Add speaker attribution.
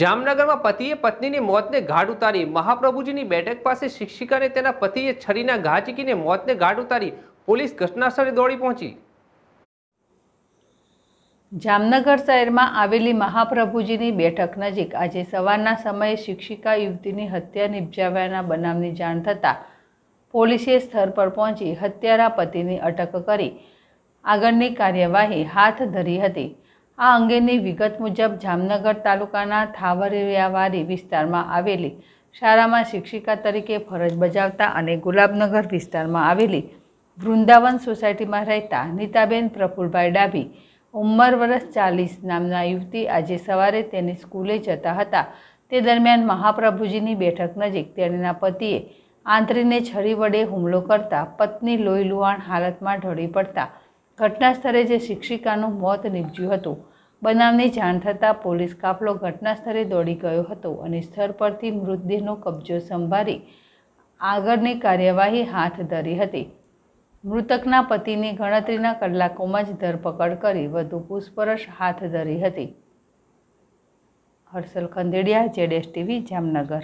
Speaker 1: જામનગરમાં પતિએ પત્નીની મોતને ઘાટ ઉતારી મહાપ્રભુજીની બેઠક પાસે શિક્ષિકાને તેના પતિએ છરીના ઘા ચીકીને મોતને ઘાટ ઉતારી પોલીસ ઘટનાસ્થળે દોડી પહોંચી
Speaker 2: જામનગર શહેરમાં આવેલી મહાપ્રભુજીની બેઠક નજીક આજે સવારના સમયે શિક્ષિકા યુવતીની હત્યા નિપજાવ્યાના બનાવની જાણ થતાં પોલીસે સ્થળ પર પહોંચી હત્યારા પતિની અટક કરી આગળની કાર્યવાહી હાથ ધરી હતી આ અંગેની વિગત મુજબ જામનગર તાલુકાના થાવરિયાવાડી વિસ્તારમાં આવેલી શાળામાં શિક્ષિકા તરીકે ફરજ બજાવતા અને ગુલાબનગર વિસ્તારમાં આવેલી વૃંદાવન સોસાયટીમાં રહેતા નીતાબેન પ્રફુલભાઈ ડાભી ઉંમર વર્ષ ચાલીસ નામના યુવતી આજે સવારે તેની સ્કૂલે જતા હતા તે દરમિયાન મહાપ્રભુજીની બેઠક નજીક તેણીના પતિએ આંતરીને છરી વડે હુમલો કરતા પત્ની લોહીલુહાણ હાલતમાં ઢળી પડતા ઘટનાસ્થળે જે શિક્ષિકાનું મોત નીપજ્યું હતું બનાવની જાણ થતાં પોલીસ કાફલો ઘટનાસ્થળે દોડી ગયો હતો અને સ્થળ પરથી મૃતદેહનો કબજો સંભાળી આગળની કાર્યવાહી હાથ ધરી હતી મૃતકના પતિની ગણતરીના કલાકોમાં જ ધરપકડ કરી વધુ પૂછપરછ હાથ ધરી હતી હર્ષલ ખંદેડિયા જેડેશ ટીવી જામનગર